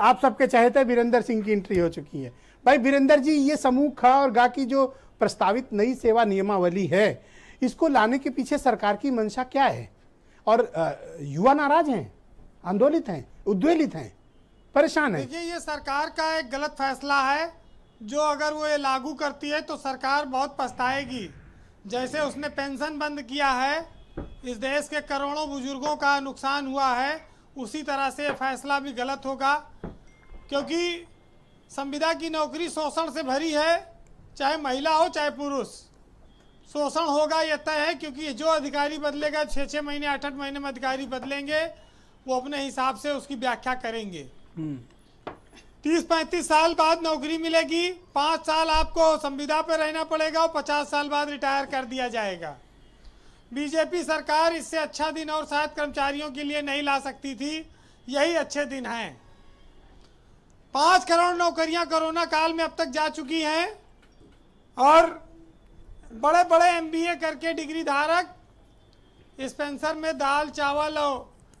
आप सबके चाहते हैं तो वीरेंद्र सिंह की एंट्री हो चुकी है भाई वीरेंद्र जी ये समूह ख और गा की जो प्रस्तावित नई सेवा नियमावली है इसको लाने के पीछे सरकार की मंशा क्या है और युवा नाराज हैं आंदोलित हैं उद्वेलित हैं परेशान है देखिए ये सरकार का एक गलत फैसला है जो अगर वो ये लागू करती है तो सरकार बहुत पछताएगी जैसे उसने पेंशन बंद किया है इस देश के करोड़ों बुजुर्गों का नुकसान हुआ है उसी तरह से फैसला भी गलत होगा क्योंकि संविदा की नौकरी शोषण से भरी है चाहे महिला हो चाहे पुरुष शोषण होगा यह तय है क्योंकि जो अधिकारी बदलेगा छः छः महीने आठ आठ महीने में अधिकारी बदलेंगे वो अपने हिसाब से उसकी व्याख्या करेंगे हम्म। तीस पैंतीस साल बाद नौकरी मिलेगी पाँच साल आपको संविदा पर रहना पड़ेगा और पचास साल बाद रिटायर कर दिया जाएगा बीजेपी सरकार इससे अच्छा दिन और शायद कर्मचारियों के लिए नहीं ला सकती थी यही अच्छे दिन हैं पाँच करोड़ नौकरियां कोरोना काल में अब तक जा चुकी हैं और बड़े बड़े एमबीए करके डिग्री धारक स्पेंसर में दाल चावल और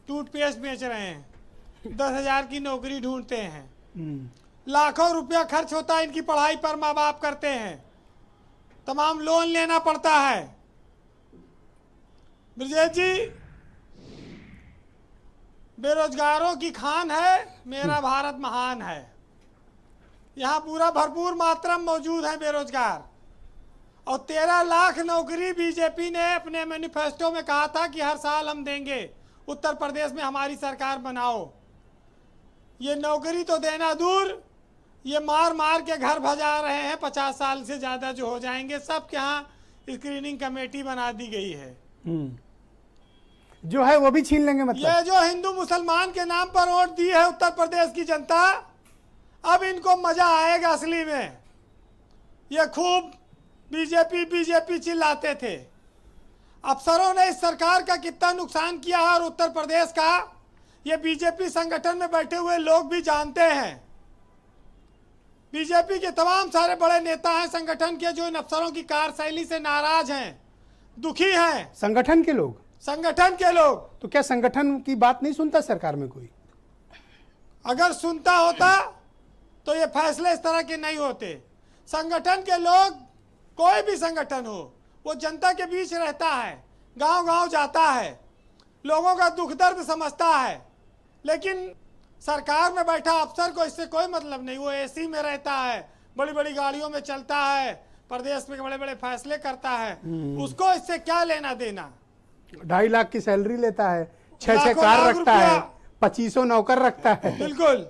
टूथपेस्ट बेच रहे हैं दस हजार की नौकरी ढूंढते हैं हम्म। लाखों रुपया खर्च होता है इनकी पढ़ाई पर माँ बाप करते हैं तमाम लोन लेना पड़ता है ब्रजेश जी बेरोजगारों की खान है मेरा भारत महान है यहाँ पूरा भरपूर मात्रा में मौजूद है बेरोजगार और तेरह लाख नौकरी बीजेपी ने अपने मैनिफेस्टो में कहा था कि हर साल हम देंगे उत्तर प्रदेश में हमारी सरकार बनाओ ये नौकरी तो देना दूर ये मार मार के घर भजा रहे हैं पचास साल से ज़्यादा जो हो जाएंगे सब के यहाँ स्क्रीनिंग कमेटी बना दी गई है हम्म। जो है वो भी छीन लेंगे मतलब ये जो हिंदू मुसलमान के नाम पर वोट दी है उत्तर प्रदेश की जनता अब इनको मजा आएगा असली में ये खूब बीजेपी बीजेपी चिल्लाते थे अफसरों ने इस सरकार का कितना नुकसान किया है और उत्तर प्रदेश का ये बीजेपी संगठन में बैठे हुए लोग भी जानते हैं बीजेपी के तमाम सारे बड़े नेता हैं संगठन के जो इन अफसरों की कार्यशैली से नाराज हैं दुखी हैं संगठन के लोग संगठन के लोग तो क्या संगठन की बात नहीं सुनता सरकार में कोई अगर सुनता होता तो ये फैसले इस तरह के नहीं होते संगठन के लोग कोई भी संगठन हो वो जनता के बीच रहता है गांव गांव जाता है लोगों का दुख दर्द समझता है लेकिन सरकार में बैठा अफसर को इससे कोई मतलब नहीं वो एसी में रहता है बड़ी बड़ी गाड़ियों में चलता है प्रदेश में बड़े बड़े फैसले करता है हम्म। उसको इससे क्या लेना देना ढाई लाख की सैलरी लेता है छह छह कार रखता है पच्चीसों नौकर रखता है बिल्कुल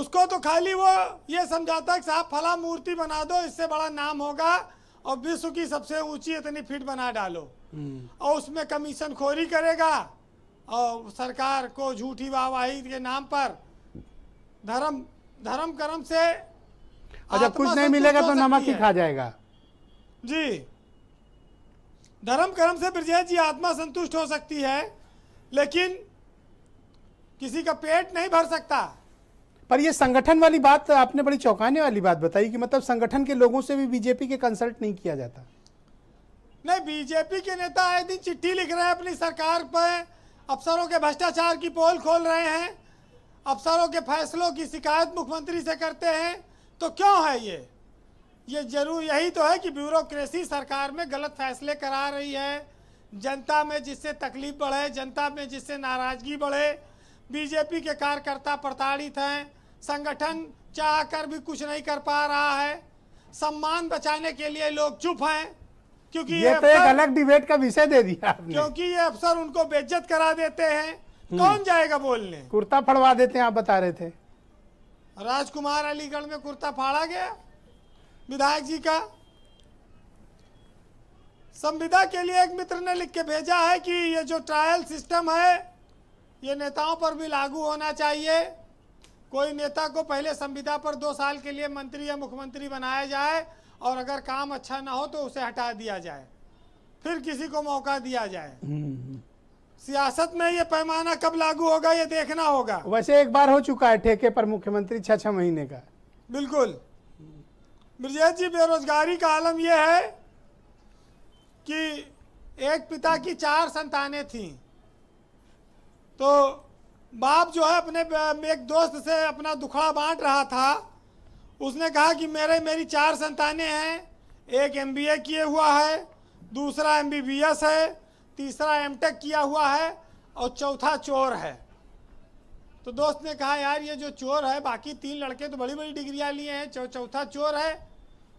उसको तो खाली वो ये समझाता है साहब फला मूर्ति बना दो इससे बड़ा नाम होगा और विश्व की सबसे ऊंची इतनी फीट बना डालो हम्म। और उसमें कमीशन खोरी करेगा और सरकार को झूठी वाहवाही के नाम पर धर्म धर्म कर्म से अच्छा कुछ नहीं मिलेगा तो नमक ही खा जाएगा जी धर्म कर्म से ब्रजेश जी आत्मा संतुष्ट हो सकती है लेकिन किसी का पेट नहीं भर सकता पर ये संगठन वाली बात आपने बड़ी चौंकाने वाली बात बताई कि मतलब संगठन के लोगों से भी बीजेपी के कंसल्ट नहीं किया जाता नहीं बीजेपी के नेता आए दिन चिट्ठी लिख रहे हैं अपनी सरकार पर अफसरों के भ्रष्टाचार की पोल खोल रहे हैं अफसरों के फैसलों की शिकायत मुख्यमंत्री से करते हैं तो क्यों है ये ये जरूर यही तो है कि ब्यूरोक्रेसी सरकार में गलत फैसले करा रही है जनता में जिससे तकलीफ बढ़े जनता में जिससे नाराजगी बढ़े बीजेपी के कार्यकर्ता प्रताड़ित हैं संगठन चाह कर भी कुछ नहीं कर पा रहा है सम्मान बचाने के लिए लोग चुप हैं क्योंकि ये, ये तो एक अलग डिबेट का विषय दे दिया आपने। क्योंकि ये अफसर उनको बेज्जत करा देते हैं हम्म। कौन जाएगा बोलने कुर्ता फड़वा देते हैं आप बता रहे थे राजकुमार अलीगढ़ में कुर्ता फाड़ा गया विधायक जी का संविदा के लिए एक मित्र ने लिख के भेजा है कि ये जो ट्रायल सिस्टम है ये नेताओं पर भी लागू होना चाहिए कोई नेता को पहले संविदा पर दो साल के लिए मंत्री या मुख्यमंत्री बनाया जाए और अगर काम अच्छा ना हो तो उसे हटा दिया जाए फिर किसी को मौका दिया जाए हम्म, हम्म। सियासत में ये पैमाना कब लागू होगा ये देखना होगा वैसे एक बार हो चुका है ठेके पर मुख्यमंत्री छः छः महीने का बिल्कुल ब्रजेश जी बेरोजगारी का आलम यह है कि एक पिता की चार संतानें थीं तो बाप जो है अपने एक दोस्त से अपना दुखड़ा बांट रहा था उसने कहा कि मेरे मेरी चार संतानें हैं एक एमबीए किए हुआ है दूसरा एमबीबीएस है तीसरा एमटेक किया हुआ है और चौथा चोर है तो दोस्त ने कहा यार ये जो चोर है बाकी तीन लड़के तो बड़ी बड़ी डिग्रियाँ लिए हैं चौ चौथा चोर है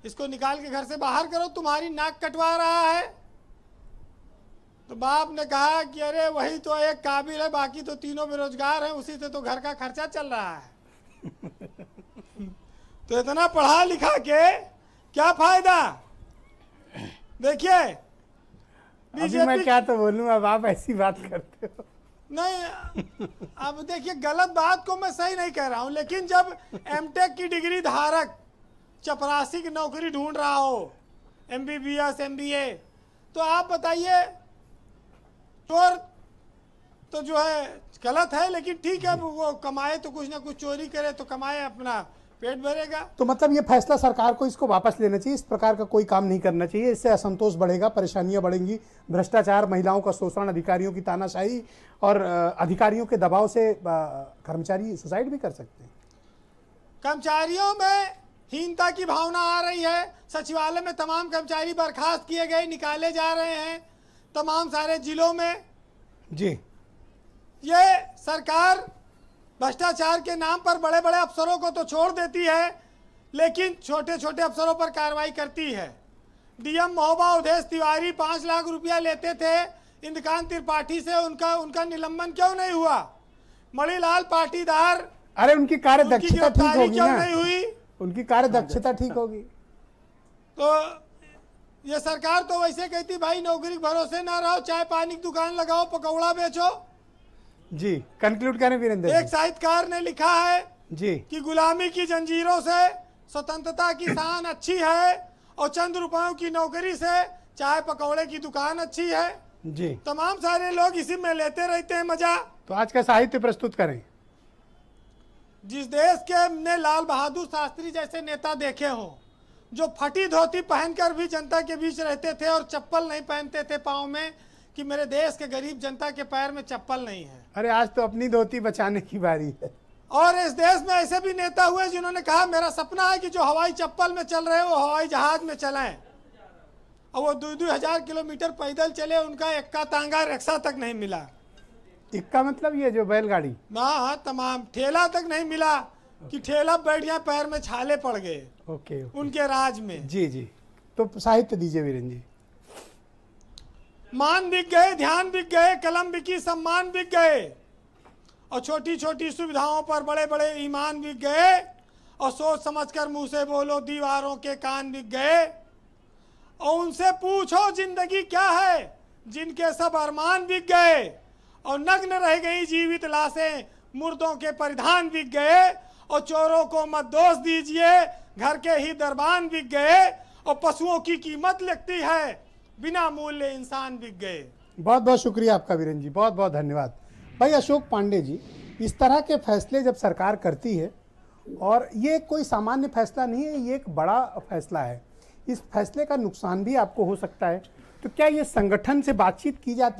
इसको निकाल के घर से बाहर करो तुम्हारी नाक कटवा रहा है तो बाप ने कहा कि अरे वही तो एक काबिल है बाकी तो तीनों बेरोजगार हैं उसी से तो घर का खर्चा चल रहा है तो इतना पढ़ा लिखा के क्या फायदा देखिए अभी मैं क्या तो बोलूं अब आप ऐसी बात करते हो नहीं अब देखिए गलत बात को मैं सही नहीं कह रहा हूं लेकिन जब एमटेक की डिग्री धारक चपरासी की नौकरी ढूंढ रहा हो एमबीबीएस एमबीए तो आप बताइए चोर तो जो है गलत है लेकिन ठीक है वो कमाए तो कुछ ना कुछ चोरी करे तो कमाए अपना पेट भरेगा तो मतलब ये फैसला सरकार को इसको वापस लेना चाहिए इस प्रकार का कोई काम नहीं करना चाहिए इससे असंतोष बढ़ेगा परेशानियां बढ़ेंगी भ्रष्टाचार महिलाओं का शोषण अधिकारियों की तानाशाही और अधिकारियों के दबाव से कर्मचारी सुसाइड भी कर सकते हैं कर्मचारियों में हीनता की भावना आ रही है सचिवालय में तमाम कर्मचारी बर्खास्त किए गए निकाले जा रहे हैं तमाम सारे जिलों में जी ये सरकार भ्रष्टाचार के नाम पर बड़े बड़े अफसरों को तो छोड़ देती है लेकिन छोटे छोटे अफसरों पर कार्रवाई करती है डीएम महोबा उदेश तिवारी पाँच लाख रुपया लेते थे इंदकांत त्रिपाठी से उनका उनका निलंबन क्यों नहीं हुआ मणिलाल पाटीदार अरे उनकी कार्य दक्षता ठीक होगी क्यों नहीं हुई उनकी कार्य दक्षता ठीक होगी तो ये सरकार तो वैसे कहती भाई नौकरी भरोसे ना रहो चाय पानी की दुकान लगाओ पकौड़ा बेचो जी कंक्लूड करें वीरेंद्र एक साहित्यकार ने लिखा है जी कि गुलामी की जंजीरों से स्वतंत्रता की शान अच्छी है और चंद रुपयों की नौकरी से चाय पकौड़े की दुकान अच्छी है जी तमाम सारे लोग इसी में लेते रहते हैं मजा तो आज का साहित्य प्रस्तुत करें जिस देश के ने लाल बहादुर शास्त्री जैसे नेता देखे हो जो फटी धोती पहनकर भी जनता के बीच रहते थे और चप्पल नहीं पहनते थे पाँव में कि मेरे देश के गरीब जनता के पैर में चप्पल नहीं है अरे आज तो अपनी धोती बचाने की बारी है और इस देश में ऐसे भी नेता हुए जिन्होंने कहा मेरा सपना है कि जो हवाई चप्पल में चल रहे हैं वो हवाई जहाज में चलाएं और वो दो दो हजार किलोमीटर पैदल चले उनका इक्का तांगा रिक्शा तक नहीं मिला इक्का मतलब ये जो बैलगाड़ी हाँ हाँ तमाम ठेला तक नहीं मिला कि ठेला बैठिया पैर में छाले पड़ गए ओके, ओके उनके राज में जी जी तो साहित्य दीजिए वीरेन जी मान बिक गए ध्यान बिक गए कलम बिकी सम्मान बिक गए और छोटी छोटी सुविधाओं पर बड़े बड़े ईमान बिक गए और सोच समझकर मुंह से बोलो दीवारों के कान बिक गए और उनसे पूछो जिंदगी क्या है जिनके सब अरमान बिक गए और नग्न रह गई जीवित लाशें मुर्दों के परिधान बिक गए और चोरों को मत दोष दीजिए घर के ही दरबान बिक गए और पशुओं की कीमत लगती है बिना मूल्य इंसान बिक गए बहुत बहुत शुक्रिया आपका वीरेन जी बहुत बहुत धन्यवाद भाई अशोक पांडे जी इस तरह के फैसले जब सरकार करती है और ये कोई सामान्य फैसला नहीं है ये एक बड़ा फैसला है इस फैसले का नुकसान भी आपको हो सकता है तो क्या ये संगठन से बातचीत की जाती